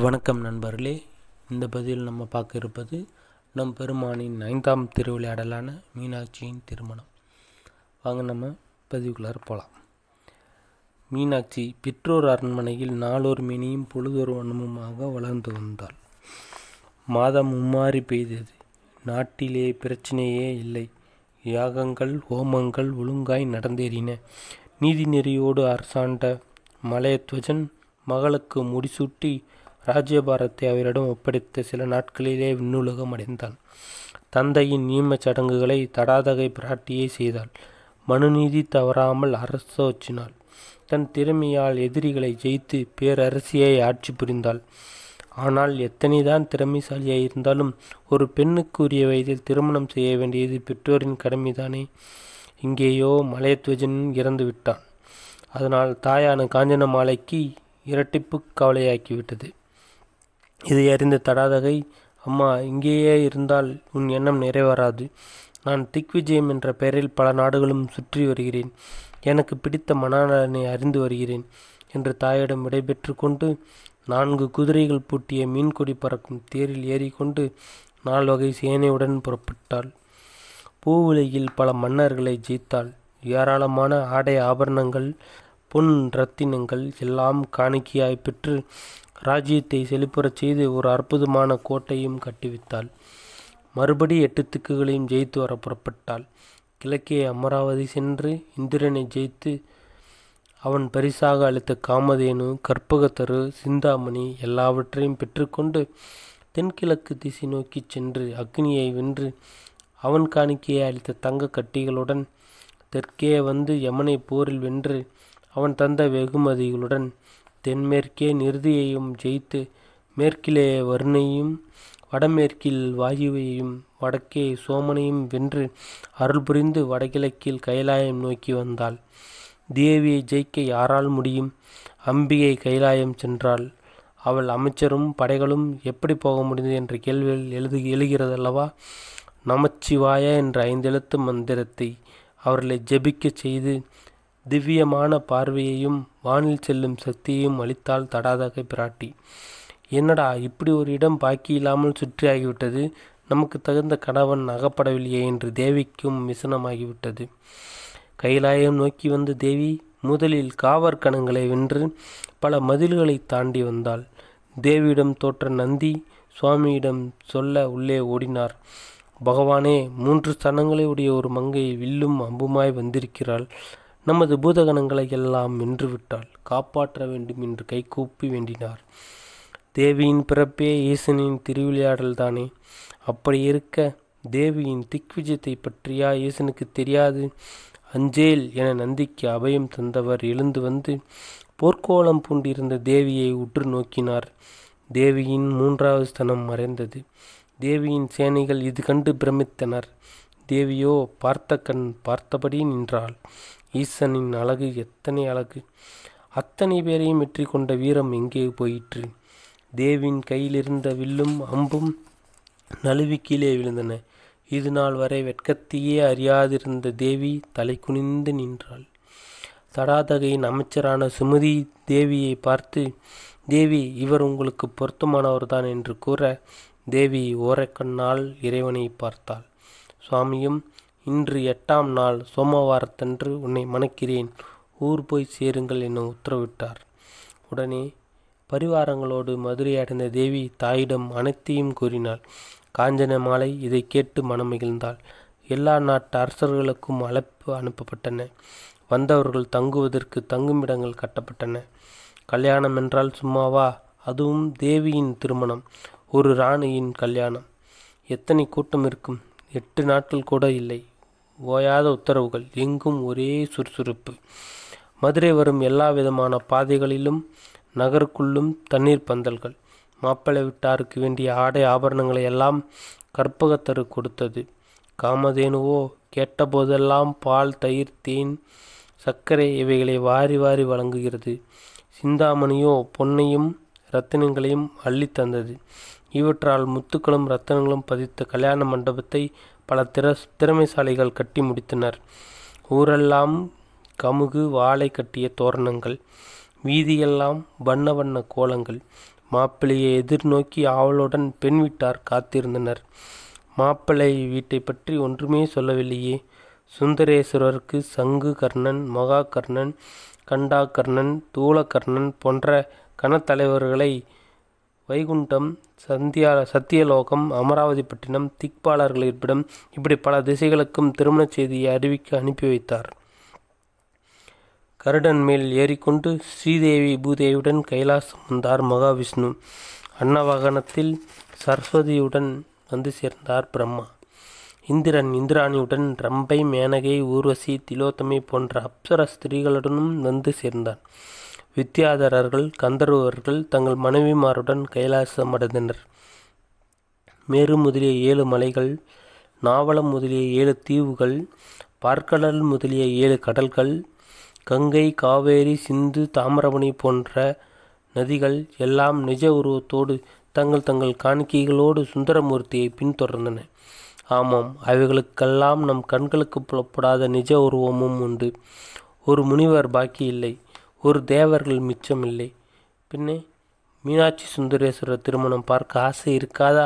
வணக்கம் நண்பர்களே இந்த பதிவில் நம்ம பார்க்க இருப்பது நம் பெருமானின் ஐந்தாம் திருவிளையாடலான மீனாட்சியின் திருமணம் வாங்க நம்ம பதிவுக்குள்ளார போகலாம் மீனாட்சி பெற்றோர் அரண்மனையில் நாளோர் மீனியும் பொழுதொரு வண்ணமுமாக வளர்ந்து வந்தாள் மாதம் உம்மாறி பெய்தது நாட்டிலே பிரச்சனையே இல்லை யாகங்கள் ஹோமங்கள் ஒழுங்காய் நடந்தேறின நீதிநெறியோடு அரசாண்ட மலையத்வஜன் மகளுக்கு முடிசூட்டி ராஜ்யபாரத்தை அவரிடம் ஒப்படைத்து சில நாட்களிலே விண்ணுலகம் அடைந்தான் தந்தையின் நியமச் சடங்குகளை தடாதகை பிராட்டியே செய்தாள் மனுநீதி தவறாமல் அரசோச்சினாள் தன் திறமையால் எதிரிகளை ஜெயித்து பேரரசியை ஆட்சி புரிந்தாள் ஆனால் எத்தனைதான் திறமைசாலியாக இருந்தாலும் ஒரு பெண்ணுக்கு உரிய வயதில் திருமணம் செய்ய வேண்டியது பெற்றோரின் கடமைதானே இங்கேயோ மலையத்வஜன் இறந்து விட்டான் அதனால் தாயான காஞ்சனமாலைக்கு இரட்டிப்பு கவலையாக்கிவிட்டது இதை அறிந்த தடாதகை அம்மா இங்கேயே இருந்தால் உன் எண்ணம் நிறைவேறாது நான் திக்விஜயம் என்ற பெயரில் பல நாடுகளும் சுற்றி வருகிறேன் எனக்கு பிடித்த மனநலனை அறிந்து வருகிறேன் என்று தாயிடம் விடைபெற்று கொண்டு நான்கு குதிரைகள் பூட்டிய மீன்கொடி பறக்கும் தேரில் ஏறிக்கொண்டு நால் வகை சேனையுடன் புறப்பட்டாள் பூவுலகில் பல மன்னர்களை ஜெயித்தாள் ஏராளமான ஆடை ஆபரணங்கள் பொன் ரத்தினங்கள் எல்லாம் காணிக்கையாய் பெற்று ராஜ்யத்தை செழிப்புறச் செய்து ஒரு அற்புதமான கோட்டையும் கட்டிவித்தாள் மறுபடி எட்டு திக்குகளையும் ஜெயித்து வர புறப்பட்டாள் கிழக்கே அமராவதி சென்று இந்திரனை ஜெயித்து அவன் பரிசாக அளித்த காமதேனு கற்பகத்தரு சிந்தாமணி எல்லாவற்றையும் பெற்றுக்கொண்டு தென்கிழக்கு திசை நோக்கி சென்று அக்னியை வென்று அவன் காணிக்கையை அளித்த தங்க கட்டிகளுடன் தெற்கே வந்து யமனை போரில் வென்று அவன் தந்த வெகுமதிகளுடன் தென்மேற்கே நிருதியையும் ஜெயித்து மேற்கிலே வருணையும் வடமேற்கில் வாயுவையும் வடக்கே சோமனையும் வென்று அருள் புரிந்து வடகிழக்கில் கைலாயம் நோக்கி வந்தாள் தேவியை ஜெயிக்க யாரால் முடியும் அம்பிகை கைலாயம் சென்றாள் அவள் அமைச்சரும் படைகளும் எப்படி போக முடிந்தது என்ற கேள்வியில் எழுது எழுகிறதல்லவா நமச்சிவாய என்ற ஐந்தெழுத்து மந்திரத்தை அவர்களை ஜெபிக்க செய்து திவ்யமான பார்வையையும் வானில் செல்லும் சக்தியையும் அளித்தால் தடாதக பிராட்டி என்னடா இப்படி ஒரு இடம் பாக்கி இல்லாமல் சுற்றி ஆகிவிட்டது நமக்கு தகுந்த கணவன் அகப்படவில்லையே என்று தேவிக்கும் மிசனமாகிவிட்டது கைலாயம் நோக்கி வந்த தேவி முதலில் கணங்களை வென்று பல மதில்களை தாண்டி வந்தாள் தேவியிடம் தோற்ற நந்தி சுவாமியிடம் சொல்ல உள்ளே ஓடினார் பகவானே மூன்று ஸ்தனங்களை உடைய ஒரு மங்கை வில்லும் அம்புமாய் வந்திருக்கிறாள் நமது பூதகணங்களை எல்லாம் வென்றுவிட்டால் காப்பாற்ற வேண்டும் என்று கைகூப்பி வேண்டினார் தேவியின் பிறப்பே ஈசனின் திருவிளையாடல் தானே அப்படி இருக்க தேவியின் திக்விஜயத்தை பற்றியா ஈசனுக்கு தெரியாது அஞ்சேல் என நந்திக்கு அபயம் தந்தவர் எழுந்து வந்து போர்க்கோளம் பூண்டிருந்த தேவியை உற்று நோக்கினார் தேவியின் மூன்றாவது ஸ்தனம் மறைந்தது தேவியின் சேனைகள் இது கண்டு பிரமித்தனர் தேவியோ பார்த்த கண் பார்த்தபடி நின்றாள் ஈசனின் அழகு எத்தனை அழகு அத்தனை பேரையும் வெற்றி கொண்ட வீரம் எங்கே போயிற்று தேவின் கையிலிருந்த வில்லும் அம்பும் நழுவி கீழே விழுந்தன இது நாள் வரை வெட்கத்தையே அறியாதிருந்த தேவி தலை குனிந்து நின்றாள் தடாதகையின் அமைச்சரான சுமதி தேவியை பார்த்து தேவி இவர் உங்களுக்கு பொருத்தமானவர்தான் என்று கூற தேவி ஓரக்கண்ணால் இறைவனை பார்த்தாள் சுவாமியும் இன்று எட்டாம் நாள் சோமவாரத்தன்று உன்னை மணக்கிறேன் ஊர் போய் சேருங்கள் என உத்தரவிட்டார் உடனே பரிவாரங்களோடு மதுரை அடைந்த தேவி தாயிடம் அனைத்தையும் கூறினாள் காஞ்சன மாலை இதை கேட்டு மனம் மகிழ்ந்தாள் எல்லா நாட்டு அரசர்களுக்கும் அழைப்பு அனுப்பப்பட்டன வந்தவர்கள் தங்குவதற்கு தங்குமிடங்கள் கட்டப்பட்டன கல்யாணம் என்றால் சும்மாவா அதுவும் தேவியின் திருமணம் ஒரு ராணியின் கல்யாணம் எத்தனை கூட்டம் இருக்கும் எட்டு நாட்கள் கூட இல்லை ஓயாத உத்தரவுகள் எங்கும் ஒரே சுறுசுறுப்பு மதுரை வரும் எல்லா விதமான பாதைகளிலும் நகருக்குள்ளும் தண்ணீர் பந்தல்கள் மாப்பிள்ளை விட்டாருக்கு வேண்டிய ஆடை ஆபரணங்களை எல்லாம் கற்பகத்தரு கொடுத்தது காமதேனுவோ கேட்டபோதெல்லாம் பால் தயிர் தேன் சர்க்கரை இவைகளை வாரி வாரி வழங்குகிறது சிந்தாமணியோ பொன்னையும் ரத்தினங்களையும் அள்ளி தந்தது இவற்றால் முத்துக்களும் ரத்தனங்களும் பதித்த கல்யாண மண்டபத்தை பல திற திறமைசாலைகள் கட்டி முடித்தனர் ஊரெல்லாம் கமுகு வாழை கட்டிய தோரணங்கள் வீதியெல்லாம் வண்ண வண்ண கோலங்கள் மாப்பிள்ளையை எதிர்நோக்கி ஆவலுடன் பெண் வீட்டார் காத்திருந்தனர் மாப்பிள்ளை வீட்டை பற்றி ஒன்றுமே சொல்லவில்லையே சுந்தரேஸ்வரருக்கு சங்கு கர்ணன் மகாகர்ணன் கண்டாகர்ணன் தூளகர்ணன் போன்ற கணத்தலைவர்களை வைகுண்டம் சந்தியா சத்தியலோகம் அமராவதிப்பட்டினம் திக்பாலர்கள் இருப்பிடம் இப்படி பல திசைகளுக்கும் திருமணச் செய்தியை அறிவிக்க அனுப்பி வைத்தார் கருடன் மேல் ஏறிக்கொண்டு ஸ்ரீதேவி பூதேவியுடன் கைலாசம் வந்தார் மகாவிஷ்ணு அன்னவாகனத்தில் சரஸ்வதியுடன் வந்து சேர்ந்தார் பிரம்மா இந்திரன் இந்திராணியுடன் ரம்பை மேனகை ஊர்வசி திலோத்தமை போன்ற அப்சர ஸ்திரீகளுடனும் வந்து சேர்ந்தான் வித்தியாதரர்கள் கந்தர்வர்கள் தங்கள் மனைவிமாருடன் கைலாசம் அடைந்தனர் மேரு முதலிய ஏழு மலைகள் நாவலம் முதலிய ஏழு தீவுகள் பார்க்கடல் முதலிய ஏழு கடல்கள் கங்கை காவேரி சிந்து தாமிரபணி போன்ற நதிகள் எல்லாம் நிஜ உருவத்தோடு தங்கள் தங்கள் காணிக்கைகளோடு சுந்தரமூர்த்தியை பின்தொடர்ந்தன ஆமாம் அவைகளுக்கெல்லாம் நம் கண்களுக்கு புலப்படாத நிஜ உருவமும் உண்டு ஒரு முனிவர் பாக்கி இல்லை ஒரு தேவர்கள் மிச்சமில்லை பின்னே மீனாட்சி சுந்தரேஸ்வரர் திருமணம் பார்க்க ஆசை இருக்காதா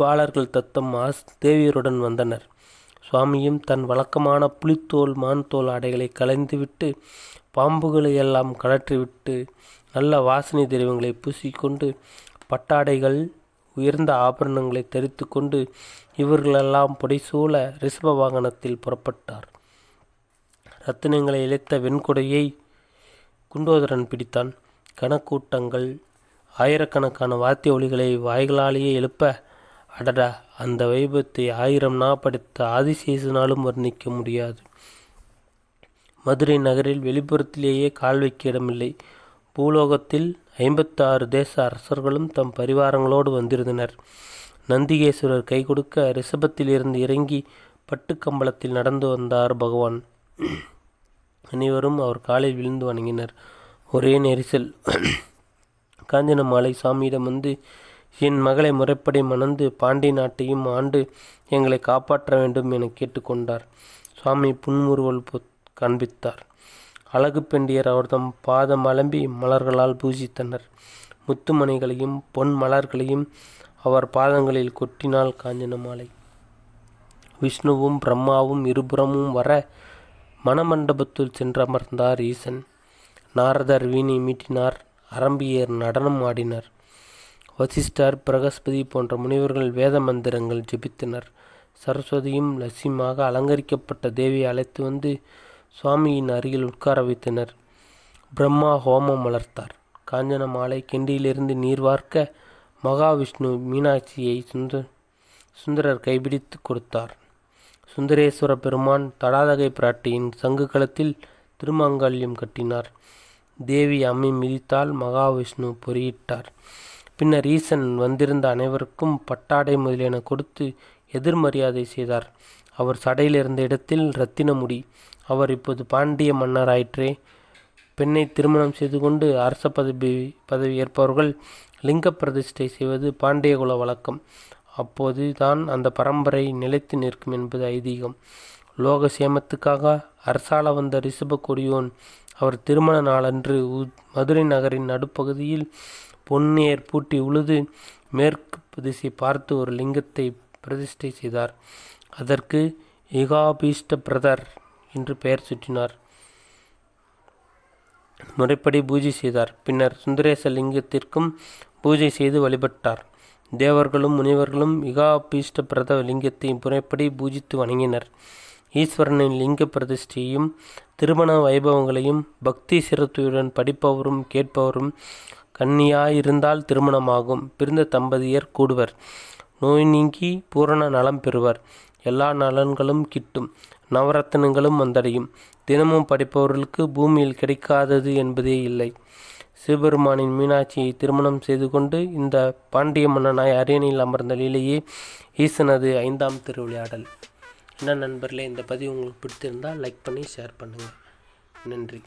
பாலர்கள் தத்தம் ஆஸ் தேவியருடன் வந்தனர் சுவாமியும் தன் வழக்கமான புலித்தோல் மான்தோல் ஆடைகளை கலைந்துவிட்டு பாம்புகளை எல்லாம் கழற்றிவிட்டு நல்ல வாசனை திரவியங்களை பூசிக்கொண்டு பட்டாடைகள் உயர்ந்த ஆபரணங்களை தரித்து கொண்டு இவர்களெல்லாம் புடைசூழ ரிஷப வாகனத்தில் புறப்பட்டார் ரத்தினங்களை இழைத்த வெண்கொடையை குண்டோதரன் பிடித்தான் கணக்கூட்டங்கள் ஆயிரக்கணக்கான வாத்திய ஒளிகளை வாய்களாலேயே எழுப்ப அடடா அந்த வைபத்தை ஆயிரம் நா படைத்த ஆதிசேஷனாலும் வர்ணிக்க முடியாது மதுரை நகரில் வெளிப்புறத்திலேயே கால் வைக்க இடமில்லை பூலோகத்தில் ஐம்பத்தாறு தேச அரசர்களும் தம் பரிவாரங்களோடு வந்திருந்தனர் நந்திகேஸ்வரர் கை கொடுக்க ரிஷபத்திலிருந்து இறங்கி பட்டுக்கம்பளத்தில் நடந்து வந்தார் பகவான் அனைவரும் அவர் காலில் விழுந்து வணங்கினர் ஒரே நெரிசல் காஞ்சன மாலை சாமியிடம் வந்து என் மகளை முறைப்படி மணந்து பாண்டி நாட்டையும் ஆண்டு எங்களை காப்பாற்ற வேண்டும் என கேட்டுக்கொண்டார் சுவாமி புன்முறுவல் காண்பித்தார் அழகு பெண்டியர் அவர்தம் பாதம் அலம்பி மலர்களால் பூஜித்தனர் முத்துமணிகளையும் பொன் மலர்களையும் அவர் பாதங்களில் கொட்டினாள் காஞ்சன மாலை விஷ்ணுவும் பிரம்மாவும் இருபுறமும் வர மணமண்டபத்துள் சென்றமர்ந்தார் ஈசன் நாரதர் வீணை மீட்டினார் அரம்பியர் நடனம் ஆடினர் வசிஷ்டர் பிரகஸ்பதி போன்ற முனிவர்கள் வேத மந்திரங்கள் ஜெபித்தனர் சரஸ்வதியும் லட்சியமாக அலங்கரிக்கப்பட்ட தேவியை அழைத்து வந்து சுவாமியின் அருகில் உட்கார வைத்தனர் பிரம்மா ஹோமம் வளர்த்தார் காஞ்சன மாலை கெண்டியிலிருந்து நீர் வார்க்க மகாவிஷ்ணு மீனாட்சியை சுந்த சுந்தரர் கைபிடித்து கொடுத்தார் சுந்தரேஸ்வர பெருமான் தடாதகை பிராட்டியின் களத்தில் திருமாங்கல்யம் கட்டினார் தேவி அம்மி மிதித்தால் மகாவிஷ்ணு பொறியிட்டார் பின்னர் ஈசன் வந்திருந்த அனைவருக்கும் பட்டாடை முதலியன கொடுத்து எதிர்மரியாதை செய்தார் அவர் சடையில் இருந்த இடத்தில் ரத்தினமுடி அவர் இப்போது பாண்டிய மன்னராயிற்றே பெண்ணை திருமணம் செய்து கொண்டு அரச பதவி பதவி ஏற்பவர்கள் லிங்க பிரதிஷ்டை செய்வது பாண்டியகுல வழக்கம் அப்போது தான் அந்த பரம்பரை நிலைத்து நிற்கும் என்பது ஐதீகம் லோக சேமத்துக்காக அரசால வந்த ரிஷப கொடியோன் அவர் திருமண நாளன்று மதுரை நகரின் நடுப்பகுதியில் பொன்னேர் பூட்டி உழுது மேற்கு திசை பார்த்து ஒரு லிங்கத்தை பிரதிஷ்டை செய்தார் அதற்கு இகாபீஷ்ட பிரதர் என்று பெயர் சுற்றினார் முறைப்படி பூஜை செய்தார் பின்னர் சுந்தரேச லிங்கத்திற்கும் பூஜை செய்து வழிபட்டார் தேவர்களும் முனிவர்களும் யுகாபீஷ்ட பிரத லிங்கத்தையும் புனைப்படி பூஜித்து வணங்கினர் ஈஸ்வரனின் லிங்க பிரதிஷ்டையும் திருமண வைபவங்களையும் பக்தி சிரத்தையுடன் படிப்பவரும் கேட்பவரும் கன்னியாயிருந்தால் திருமணமாகும் பிறந்த தம்பதியர் கூடுவர் நோய் நீங்கி பூரண நலம் பெறுவர் எல்லா நலன்களும் கிட்டும் நவரத்தனங்களும் வந்தடையும் தினமும் படிப்பவர்களுக்கு பூமியில் கிடைக்காதது என்பதே இல்லை சிவபெருமானின் மீனாட்சியை திருமணம் செய்து கொண்டு இந்த பாண்டிய மன்னனாய் அரியணையில் அமர்ந்த நிலையே ஈசனது ஐந்தாம் திருவிளையாடல் என்ன நண்பர்களே இந்த பதிவு உங்களுக்கு பிடித்திருந்தால் லைக் பண்ணி ஷேர் பண்ணுங்கள் நன்றி